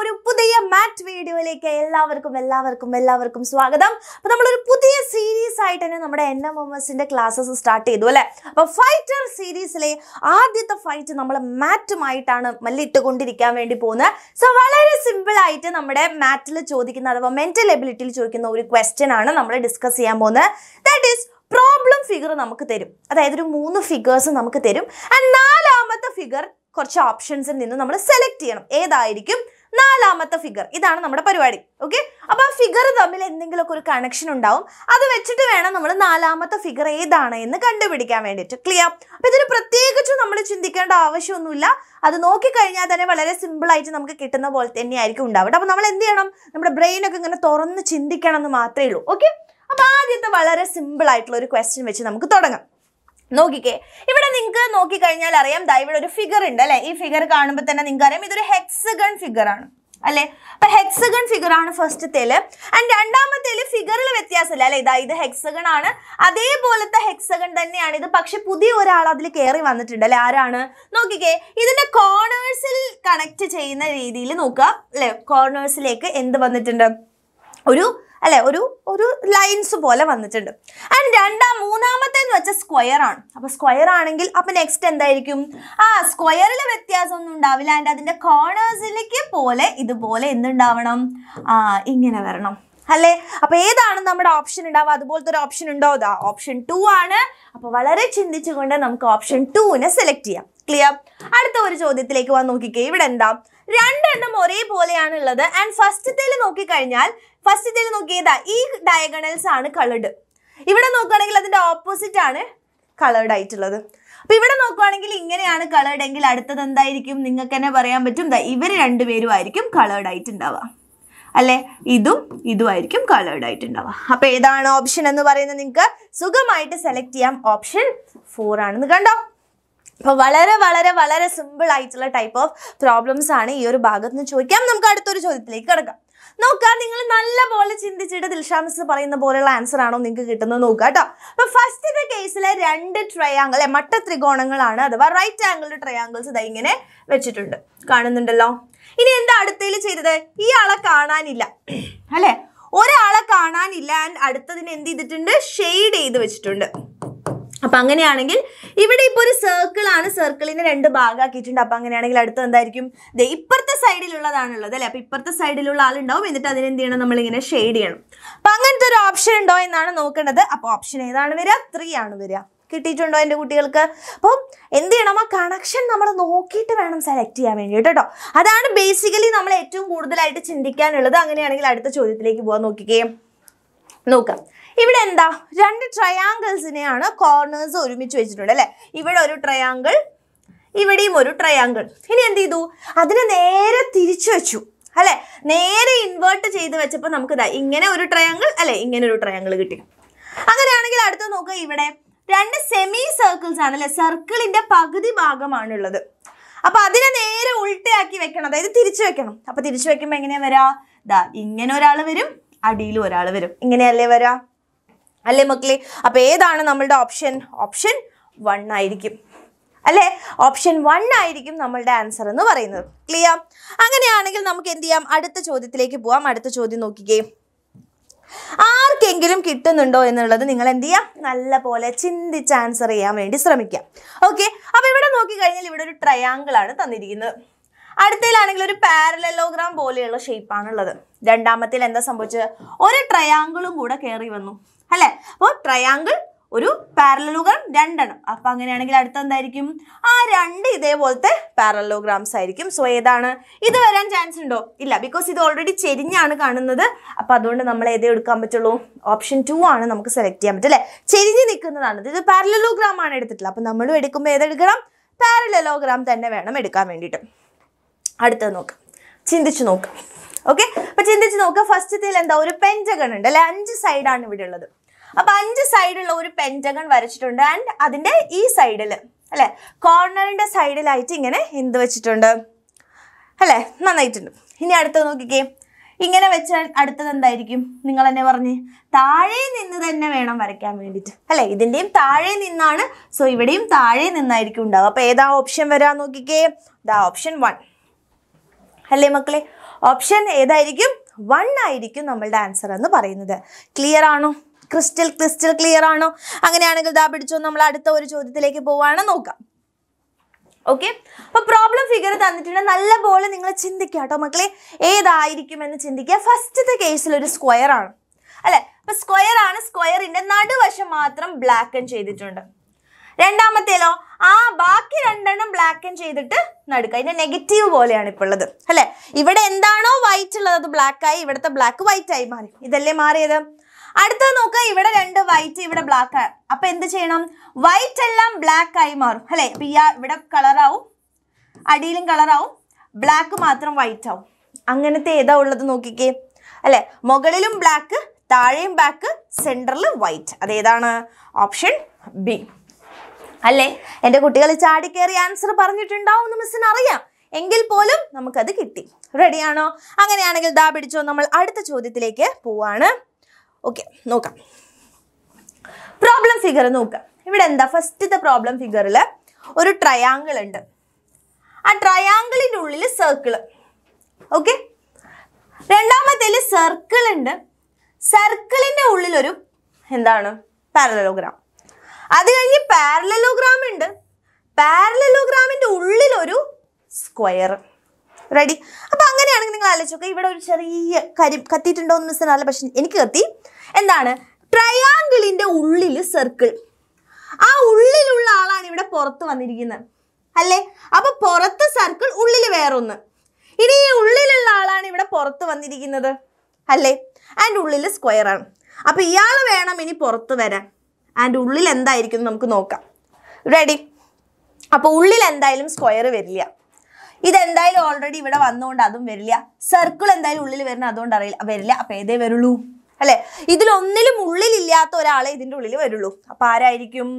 ഒരു പുതിയ മാറ്റ് വീഡിയോയിലേക്ക് എല്ലാവർക്കും എല്ലാവർക്കും എല്ലാവർക്കും സ്വാഗതം അപ്പോൾ നമ്മളൊരു പുതിയ സീരീസ് ആയിട്ട് തന്നെ നമ്മുടെ എൻ എം എം എസിന്റെ ക്ലാസ്സസ് സ്റ്റാർട്ട് ചെയ്തു അല്ലെ അപ്പോൾ ഫൈറ്റർ സീരീസിലെ ആദ്യത്തെ ഫൈറ്റ് നമ്മൾ മാറ്റുമായിട്ടാണ് മല്ലിട്ടുകൊണ്ടിരിക്കാൻ വേണ്ടി പോകുന്നത് സോ വളരെ സിമ്പിൾ ആയിട്ട് നമ്മുടെ മാറ്റിൽ ചോദിക്കുന്ന അഥവാ മെന്റൽ എബിലിറ്റിയിൽ ചോദിക്കുന്ന ഒരു ക്വസ്റ്റ്യൻ ആണ് നമ്മൾ ഡിസ്കസ് ചെയ്യാൻ പോകുന്നത് ദാറ്റ് ഈസ് പ്രോബ്ലം ഫിഗർ നമുക്ക് തരും അതായത് ഒരു മൂന്ന് ഫിഗേഴ്സ് നമുക്ക് തരും ആൻഡ് നാലാമത്തെ ഫിഗർ കുറച്ച് ഓപ്ഷൻസിൽ നിന്ന് നമ്മൾ സെലക്ട് ചെയ്യണം ഏതായിരിക്കും നാലാമത്തെ ഫിഗർ ഇതാണ് നമ്മുടെ പരിപാടി ഓക്കെ അപ്പോൾ ആ ഫിഗർ തമ്മിൽ എന്തെങ്കിലുമൊക്കെ ഒരു കണക്ഷൻ ഉണ്ടാവും അത് വെച്ചിട്ട് വേണം നമ്മൾ നാലാമത്തെ ഫിഗർ ഏതാണ് എന്ന് കണ്ടുപിടിക്കാൻ വേണ്ടിയിട്ട് ക്ലിയർ അപ്പോൾ ഇതിന് പ്രത്യേകിച്ച് നമ്മൾ ചിന്തിക്കേണ്ട ആവശ്യമൊന്നുമില്ല അത് നോക്കിക്കഴിഞ്ഞാൽ തന്നെ വളരെ സിമ്പിൾ ആയിട്ട് നമുക്ക് കിട്ടുന്ന പോലെ തന്നെ ആയിരിക്കും ഉണ്ടാവുക അപ്പോൾ നമ്മൾ എന്ത് ചെയ്യണം നമ്മുടെ ബ്രെയിനൊക്കെ ഇങ്ങനെ തുറന്ന് ചിന്തിക്കണം എന്ന് മാത്രമേ ഉള്ളൂ ഓക്കെ അപ്പോൾ ആദ്യത്തെ വളരെ സിമ്പിൾ ആയിട്ടുള്ള ഒരു ക്വസ്റ്റ്യൻ വെച്ച് നമുക്ക് തുടങ്ങാം നോക്കിക്കേ ഇവിടെ നിങ്ങൾക്ക് നോക്കിക്കഴിഞ്ഞാൽ അറിയാം ദാ ഇവിടെ ഒരു ഫിഗർ ഉണ്ട് അല്ലെ ഈ ഫിഗർ കാണുമ്പോൾ തന്നെ നിങ്ങൾക്ക് അറിയാം ഇതൊരു ഹെക്സഗൺ ഫിഗർ ആണ് അല്ലെ അപ്പൊ ഹെക്സഗൺ ഫിഗർ ആണ് ഫസ്റ്റ് തേല് ആൻഡ് രണ്ടാമത്തേല് ഫിഗറിൽ വ്യത്യാസമില്ല അല്ലെ ഇതാ ഇത് ഹെക്സഗൺ ആണ് അതേപോലത്തെ ഹെക്സഗൺ തന്നെയാണ് ഇത് പക്ഷെ പുതിയ ഒരാൾ അതിൽ കയറി വന്നിട്ടുണ്ട് അല്ലെ ആരാണ് നോക്കിക്കേ ഇതിന്റെ കോർണേഴ്സിൽ കണക്ട് ചെയ്യുന്ന രീതിയിൽ നോക്കുക അല്ലെ കോർണേഴ്സിലേക്ക് എന്ത് വന്നിട്ടുണ്ട് ഒരു അല്ലെ ഒരു ഒരു ലൈൻസ് പോലെ വന്നിട്ടുണ്ട് ആൻഡ് രണ്ടാം മൂന്നാമത്തെ എന്ന് വെച്ചാൽ സ്ക്വയർ ആണ് അപ്പൊ സ്ക്വയർ ആണെങ്കിൽ അപ്പൊ നെക്സ്റ്റ് എന്തായിരിക്കും ആ സ്ക്വയറിൽ ഒന്നും ഉണ്ടാവില്ല ആൻഡ് അതിന്റെ കോർണേഴ്സിലേക്ക് പോലെ ഇതുപോലെ എന്തുണ്ടാവണം ആ ഇങ്ങനെ വരണം അല്ലേ അപ്പൊ ഏതാണ് നമ്മുടെ ഓപ്ഷൻ ഉണ്ടാവുക അതുപോലത്തെ ഒരു ഓപ്ഷൻ ഉണ്ടോ അതാ ഓപ്ഷൻ ടു ആണ് അപ്പൊ വളരെ ചിന്തിച്ചുകൊണ്ട് നമുക്ക് ഓപ്ഷൻ ടുവിനെ സെലക്ട് ചെയ്യാം ക്ലിയർ അടുത്ത ഒരു ചോദ്യത്തിലേക്ക് വന്ന് നോക്കിക്കേ ഇവിടെ എന്താ രണ്ടെണ്ണം ഒരേപോലെയാണ് ഉള്ളത് ആൻഡ് ഫസ്റ്റത്തേൽ നോക്കിക്കഴിഞ്ഞാൽ ഫസ്റ്റത്തേൽ നോക്കിയതാ ഈ ഡയഗണൽസ് ആണ് കളർഡ് ഇവിടെ നോക്കുകയാണെങ്കിൽ അതിന്റെ ഓപ്പോസിറ്റ് ആണ് കളേർഡ് ആയിട്ടുള്ളത് അപ്പൊ ഇവിടെ നോക്കുവാണെങ്കിൽ ഇങ്ങനെയാണ് കളേർഡ് എങ്കിൽ അടുത്തത് എന്തായിരിക്കും നിങ്ങൾക്ക് തന്നെ പറയാൻ പറ്റും ഇവർ രണ്ടുപേരും ആയിരിക്കും കളേർഡ് ആയിട്ടുണ്ടാവുക അല്ലെ ഇതും ഇതുമായിരിക്കും കളേർഡ് ആയിട്ടുണ്ടാവുക അപ്പൊ ഏതാണ് ഓപ്ഷൻ എന്ന് പറയുന്നത് നിങ്ങൾക്ക് സുഖമായിട്ട് സെലക്ട് ചെയ്യാം ഓപ്ഷൻ ഫോർ ആണെന്ന് കണ്ടോ അപ്പോൾ വളരെ വളരെ വളരെ സിമ്പിൾ ആയിട്ടുള്ള ടൈപ്പ് ഓഫ് പ്രോബ്ലംസ് ആണ് ഈ ഒരു ഭാഗത്ത് നിന്ന് ചോദിക്കാം നമുക്ക് അടുത്തൊരു ചോദ്യത്തിലേക്ക് കിടക്കാം നോക്കാം നിങ്ങൾ നല്ല പോലെ ചിന്തിച്ചിട്ട് ദിൽഷാമിസ് പറയുന്ന പോലെയുള്ള ആൻസർ ആണോ നിങ്ങൾക്ക് കിട്ടുന്നത് നോക്കുക കേട്ടോ അപ്പൊ ഫസ്റ്റത്തെ കേസിലെ രണ്ട് ട്രയാങ്കിൾ മട്ട ത്രികോണങ്ങളാണ് അഥവാ റൈറ്റ് ആംഗിൾ ട്രയാങ്കിൾസ് ഇതാ ഇങ്ങനെ വെച്ചിട്ടുണ്ട് കാണുന്നുണ്ടല്ലോ ഇനി എന്താ അടുത്തയിൽ ചെയ്തത് ആളെ കാണാനില്ല അല്ലെ ഒരാളെ കാണാനില്ല ആൻഡ് അടുത്തതിനെ എന്ത് ചെയ്തിട്ടുണ്ട് ഷെയ്ഡ് ചെയ്ത് വെച്ചിട്ടുണ്ട് അപ്പം അങ്ങനെയാണെങ്കിൽ ഇവിടെ ഇപ്പോൾ ഒരു സർക്കിളാണ് സർക്കിളിനെ രണ്ട് ഭാഗമാക്കിയിട്ടുണ്ട് അപ്പം അങ്ങനെയാണെങ്കിൽ അടുത്ത് എന്തായിരിക്കും ദേ ഇപ്പുറത്തെ സൈഡിലുള്ളതാണുള്ളത് അല്ലേ അപ്പം ഇപ്പുറത്തെ സൈഡിലുള്ള ആളുണ്ടാവും എന്നിട്ട് അതിനെന്ത് ചെയ്യണം നമ്മളിങ്ങനെ ഷെയ്ഡ് ചെയ്യണം അപ്പം അങ്ങനത്തെ ഒരു ഓപ്ഷൻ ഉണ്ടോ എന്നാണ് നോക്കേണ്ടത് അപ്പോൾ ഓപ്ഷൻ ഏതാണ് വരിക ത്രീ ആണ് വരിക കിട്ടിയിട്ടുണ്ടോ എൻ്റെ കുട്ടികൾക്ക് അപ്പം എന്ത് ചെയ്യണം ആ കണക്ഷൻ നമ്മൾ നോക്കിയിട്ട് വേണം സെലക്ട് ചെയ്യാൻ വേണ്ടിയിട്ട് കേട്ടോ അതാണ് ബേസിക്കലി നമ്മൾ ഏറ്റവും കൂടുതലായിട്ട് ചിന്തിക്കാനുള്ളത് അങ്ങനെയാണെങ്കിൽ അടുത്ത ചോദ്യത്തിലേക്ക് പോകാൻ നോക്കിക്കേ നോക്കാം ഇവിടെ എന്താ രണ്ട് ട്രയാങ്കിൾസിനെയാണ് കോർണേഴ്സ് ഒരുമിച്ച് വെച്ചിട്ടുണ്ട് അല്ലേ ഇവിടെ ഒരു ട്രയാങ്കിൾ ഇവിടെയും ഒരു ട്രയാങ്കിൾ ഇനി എന്ത് ചെയ്തു അതിനെ നേരെ തിരിച്ചു വെച്ചു അല്ലെ നേരെ ഇൻവേർട്ട് ചെയ്ത് വെച്ചപ്പോൾ നമുക്ക് ഇതാ ഇങ്ങനെ ഒരു ട്രയാങ്കിൾ അല്ലെ ഇങ്ങനെ ഒരു ട്രയാങ്കിൾ കിട്ടി അങ്ങനെയാണെങ്കിൽ അടുത്ത് നോക്കുക ഇവിടെ രണ്ട് സെമി സർക്കിൾസ് ആണ് അല്ലെ സർക്കിളിന്റെ പകുതി ഭാഗമാണുള്ളത് അപ്പൊ അതിനെ നേരെ ഉൾട്ടയാക്കി വെക്കണം അതായത് തിരിച്ചു വെക്കണം അപ്പൊ തിരിച്ചു വെക്കുമ്പോൾ എങ്ങനെയാ വരാ ദാ ഇങ്ങനെ ഒരാൾ വരും അടിയിൽ ഒരാൾ വരും ഇങ്ങനെയല്ലേ വരാ അല്ലേ മക്കളെ അപ്പോൾ ഏതാണ് നമ്മളുടെ ഓപ്ഷൻ ഓപ്ഷൻ വൺ ആയിരിക്കും അല്ലേ ഓപ്ഷൻ വൺ ആയിരിക്കും നമ്മളുടെ ആൻസർ എന്ന് പറയുന്നത് ക്ലിയർ അങ്ങനെയാണെങ്കിൽ നമുക്ക് എന്ത് ചെയ്യാം അടുത്ത ചോദ്യത്തിലേക്ക് പോവാം അടുത്ത ചോദ്യം നോക്കിക്കേ ആർക്കെങ്കിലും കിട്ടുന്നുണ്ടോ എന്നുള്ളത് നിങ്ങൾ എന്ത് ചെയ്യാം നല്ല പോലെ ചിന്തിച്ച് ആൻസർ ചെയ്യാൻ വേണ്ടി ശ്രമിക്കാം ഓക്കെ അപ്പോൾ ഇവിടെ നോക്കിക്കഴിഞ്ഞാൽ ഇവിടെ ഒരു ട്രയാങ്കിളാണ് തന്നിരിക്കുന്നത് അടുത്തതിലാണെങ്കിൽ ഒരു പാരലലോഗ്രാം പോലെയുള്ള ഷേപ്പാണുള്ളത് രണ്ടാമത്തിൽ എന്താ സംഭവിച്ചത് ഒരു ട്രയാങ്കിളും കൂടെ കയറി വന്നു അല്ലെ അപ്പോൾ ട്രയാങ്കിൾ ഒരു പാരലലോഗ്രാം രണ്ടെണ്ണം അപ്പൊ അങ്ങനെയാണെങ്കിൽ അടുത്ത എന്തായിരിക്കും ആ രണ്ട് ഇതേപോലത്തെ പാരലലോഗ്രാംസ് ആയിരിക്കും സോ ഏതാണ് ഇത് വരാൻ ചാൻസ് ഉണ്ടോ ഇല്ല ബിക്കോസ് ഇത് ഓൾറെഡി ചെരിഞ്ഞാണ് കാണുന്നത് അപ്പൊ അതുകൊണ്ട് നമ്മൾ ഏതേ എടുക്കാൻ പറ്റുള്ളൂ ഓപ്ഷൻ ടു ആണ് നമുക്ക് സെലക്ട് ചെയ്യാൻ പറ്റും അല്ലെ ചെരിഞ്ഞ് നിൽക്കുന്നതാണ് ഇത് പാരലലോഗ്രാം ആണ് എടുത്തിട്ടുള്ളത് അപ്പൊ നമ്മളും എടുക്കുമ്പോൾ ഏതെടുക്കണം പാരലലോഗ്രാം തന്നെ വേണം എടുക്കാൻ വേണ്ടിയിട്ട് അടുത്തത് നോക്കാം ചിന്തിച്ചു നോക്കാം ഓക്കെ അപ്പൊ ചിന്തിച്ച് നോക്കുക ഫസ്റ്റത്തിൽ എന്താ ഒരു പെൻറ്റഗൺ ഉണ്ട് അല്ലെ അഞ്ച് സൈഡാണ് ഇവിടെ ഉള്ളത് അപ്പൊ അഞ്ച് സൈഡുള്ള ഒരു പെൻറ്റഗൺ വരച്ചിട്ടുണ്ട് ആൻഡ് അതിന്റെ ഈ സൈഡിൽ അല്ലെ കോർണറിന്റെ സൈഡിലായിട്ട് ഇങ്ങനെ എന്ത് വെച്ചിട്ടുണ്ട് അല്ലെ നന്നായിട്ടുണ്ട് ഇനി അടുത്തത് നോക്കിക്കേ ഇങ്ങനെ വെച്ച അടുത്തത് എന്തായിരിക്കും നിങ്ങൾ എന്നെ പറഞ്ഞ് താഴെ നിന്ന് തന്നെ വേണം വരയ്ക്കാൻ വേണ്ടിയിട്ട് അല്ലെ ഇതിൻ്റെയും താഴെ നിന്നാണ് സോ ഇവിടെയും താഴെ നിന്നായിരിക്കും ഉണ്ടാവുക അപ്പോൾ ഏതാ ഓപ്ഷൻ വരാൻ നോക്കിക്കേ ദ ഓപ്ഷൻ വൺ അല്ലേ മക്കളെ ഓപ്ഷൻ ഏതായിരിക്കും വൺ ആയിരിക്കും നമ്മളുടെ ആൻസർ എന്ന് പറയുന്നത് ക്ലിയർ ആണോ ക്രിസ്റ്റൽ ക്രിസ്റ്റൽ ക്ലിയർ ആണോ അങ്ങനെയാണെങ്കിൽ ദാ പിടിച്ചോ നമ്മൾ അടുത്ത ഒരു ചോദ്യത്തിലേക്ക് പോവാണ് നോക്കാം ഓക്കെ അപ്പോൾ പ്രോബ്ലം ഫിഗർ തന്നിട്ടുണ്ട് നല്ല പോലെ നിങ്ങൾ ചിന്തിക്കുക കേട്ടോ മക്കളെ ഏതായിരിക്കും എന്ന് ചിന്തിക്കുക ഫസ്റ്റത്തെ കേസിൽ ഒരു സ്ക്വയർ ആണ് അല്ലേ അപ്പൊ സ്ക്വയർ ആണ് സ്ക്വയറിന്റെ നടുവശം മാത്രം ബ്ലാക്ക് ചെയ്തിട്ടുണ്ട് രണ്ടാമത്തേലോ ആ ബാക്കി രണ്ടെണ്ണം ആൻഡ് ചെയ്തിട്ട് നടുക്കുക അതിന്റെ നെഗറ്റീവ് പോലെയാണ് ഇപ്പോൾ ഉള്ളത് അല്ലെ ഇവിടെ എന്താണോ വൈറ്റ് ഉള്ളത് അത് ബ്ലാക്കായി ഇവിടുത്തെ ബ്ലാക്ക് വൈറ്റ് ആയി മാറി ഇതല്ലേ മാറിയത് അടുത്തത് നോക്കുക ഇവിടെ രണ്ട് വൈറ്റ് ഇവിടെ ബ്ലാക്ക് അപ്പൊ എന്ത് ചെയ്യണം വൈറ്റ് എല്ലാം ബ്ലാക്ക് ആയി മാറും അല്ലെ അപ്പൊ ഈ ഇവിടെ കളറാവും അടിയിലും കളറാവും ബ്ലാക്ക് മാത്രം വൈറ്റ് ആവും അങ്ങനത്തെ ഏതാ ഉള്ളത് നോക്കിക്കേ അല്ലെ മുകളിലും ബ്ലാക്ക് താഴെയും ബ്ലാക്ക് സെൻറ്ററിൽ വൈറ്റ് അതേതാണ് ഓപ്ഷൻ ബി അല്ലേ എൻ്റെ കുട്ടികൾ ചാടിക്കേറി ആൻസർ പറഞ്ഞിട്ടുണ്ടാവും എന്ന് മിസ്സിന് അറിയാം എങ്കിൽ പോലും നമുക്കത് കിട്ടി റെഡിയാണോ അങ്ങനെയാണെങ്കിൽ ദാ പിടിച്ചോ നമ്മൾ അടുത്ത ചോദ്യത്തിലേക്ക് പോവാണ് ഓക്കെ നോക്കാം പ്രോബ്ലം ഫിഗർ നോക്കാം ഇവിടെ എന്താ ഫസ്റ്റത്തെ പ്രോബ്ലം ഫിഗറിൽ ഒരു ട്രയാങ്കിൾ ഉണ്ട് ആ ട്രയാങ്കിളിൻ്റെ ഉള്ളിൽ സർക്കിൾ ഓക്കെ രണ്ടാമത്തെ സർക്കിൾ ഉണ്ട് സർക്കിളിൻ്റെ ഉള്ളിലൊരു എന്താണ് പാരലോഗ്രാം അത് കഴിഞ്ഞ് പാരലലോഗ്രാം ഉണ്ട് പാരലലോഗ്രാമിൻ്റെ ഉള്ളിലൊരു സ്ക്വയർ റെഡി അപ്പം അങ്ങനെയാണെങ്കിൽ നിങ്ങൾ ആലോചിച്ചോക്കെ ഇവിടെ ഒരു ചെറിയ കരി കത്തിയിട്ടുണ്ടോ എന്ന് മിസ്സിനല്ല പക്ഷെ എനിക്ക് കത്തി എന്താണ് ട്രയാങ്കിളിൻ്റെ ഉള്ളിൽ സർക്കിൾ ആ ഉള്ളിലുള്ള ആളാണ് ഇവിടെ പുറത്ത് വന്നിരിക്കുന്നത് അല്ലേ അപ്പൊ പുറത്ത് സർക്കിൾ ഉള്ളിൽ വേറൊന്ന് ഇനി ഈ ഉള്ളിലുള്ള ആളാണ് ഇവിടെ പുറത്ത് വന്നിരിക്കുന്നത് അല്ലേ ആൻഡ് ഉള്ളിൽ സ്ക്വയർ ആണ് അപ്പൊ ഇയാൾ വേണം ഇനി പുറത്ത് വരാൻ ആൻഡ് ഉള്ളിൽ എന്തായിരിക്കും നമുക്ക് നോക്കാം റെഡി അപ്പോൾ ഉള്ളിൽ എന്തായാലും സ്ക്വയർ വരില്ല ഇതെന്തായാലും ഓൾറെഡി ഇവിടെ വന്നുകൊണ്ട് അതും വരില്ല സർക്കിൾ എന്തായാലും ഉള്ളിൽ വരുന്ന അതുകൊണ്ട് അറിയില്ല വരില്ല അപ്പം ഏതേ വരുള്ളൂ അല്ലെ ഇതിലൊന്നിലും ഉള്ളിലില്ലാത്ത ഒരാളെ ഇതിൻ്റെ ഉള്ളിൽ വരുള്ളൂ അപ്പം ആരായിരിക്കും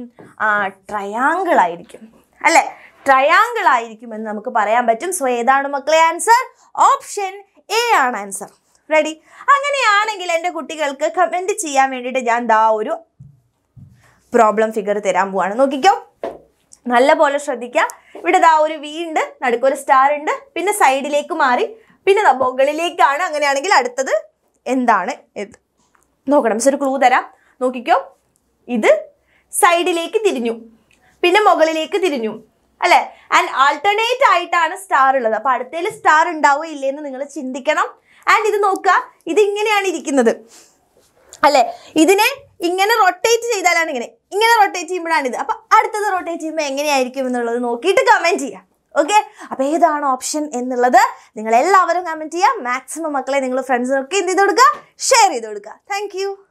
ട്രയാങ്കിൾ ആയിരിക്കും അല്ലെ ട്രയാങ്കിൾ ആയിരിക്കും എന്ന് നമുക്ക് പറയാൻ പറ്റും സോ ഏതാണ് മക്കളെ ആൻസർ ഓപ്ഷൻ എ ആണ് ആൻസർ റെഡി അങ്ങനെയാണെങ്കിൽ എൻ്റെ കുട്ടികൾക്ക് കമൻറ്റ് ചെയ്യാൻ വേണ്ടിയിട്ട് ഞാൻ ദാ ഒരു പ്രോബ്ലം ഫിഗർ തരാൻ പോവാണ് നോക്കിക്കോ നല്ല പോലെ ശ്രദ്ധിക്കുക ഇവിടെ ഇതാ ഒരു വി ഉണ്ട് ഒരു സ്റ്റാർ ഉണ്ട് പിന്നെ സൈഡിലേക്ക് മാറി പിന്നെ മുകളിലേക്കാണ് അങ്ങനെയാണെങ്കിൽ അടുത്തത് എന്താണ് ഇത് നോക്കണം മിസ് ഒരു ക്ലൂ തരാം നോക്കിക്കോ ഇത് സൈഡിലേക്ക് തിരിഞ്ഞു പിന്നെ മുകളിലേക്ക് തിരിഞ്ഞു അല്ലെ ആൻഡ് ആൾട്ടർനേറ്റ് ആയിട്ടാണ് സ്റ്റാർ ഉള്ളത് അപ്പൊ അടുത്തേൽ സ്റ്റാർ ഉണ്ടാവോ ഇല്ലേന്ന് നിങ്ങൾ ചിന്തിക്കണം ആൻഡ് ഇത് നോക്കുക ഇത് ഇങ്ങനെയാണ് ഇരിക്കുന്നത് അല്ലെ ഇതിനെ ഇങ്ങനെ റൊട്ടേറ്റ് ചെയ്താലാണ് ഇങ്ങനെ ഇങ്ങനെ റൊട്ടേറ്റ് ഇത് അപ്പോൾ അടുത്തത് റൊട്ടേറ്റ് ചെയ്യുമ്പോൾ എങ്ങനെയായിരിക്കും എന്നുള്ളത് നോക്കിയിട്ട് കമന്റ് ചെയ്യാം ഓക്കെ അപ്പോൾ ഏതാണ് ഓപ്ഷൻ എന്നുള്ളത് നിങ്ങൾ എല്ലാവരും കമന്റ് ചെയ്യാം മാക്സിമം മക്കളെ നിങ്ങൾ ഫ്രണ്ട്സിനൊക്കെ എന്ത് ചെയ്ത് കൊടുക്കുക ഷെയർ ചെയ്ത് കൊടുക്കുക താങ്ക്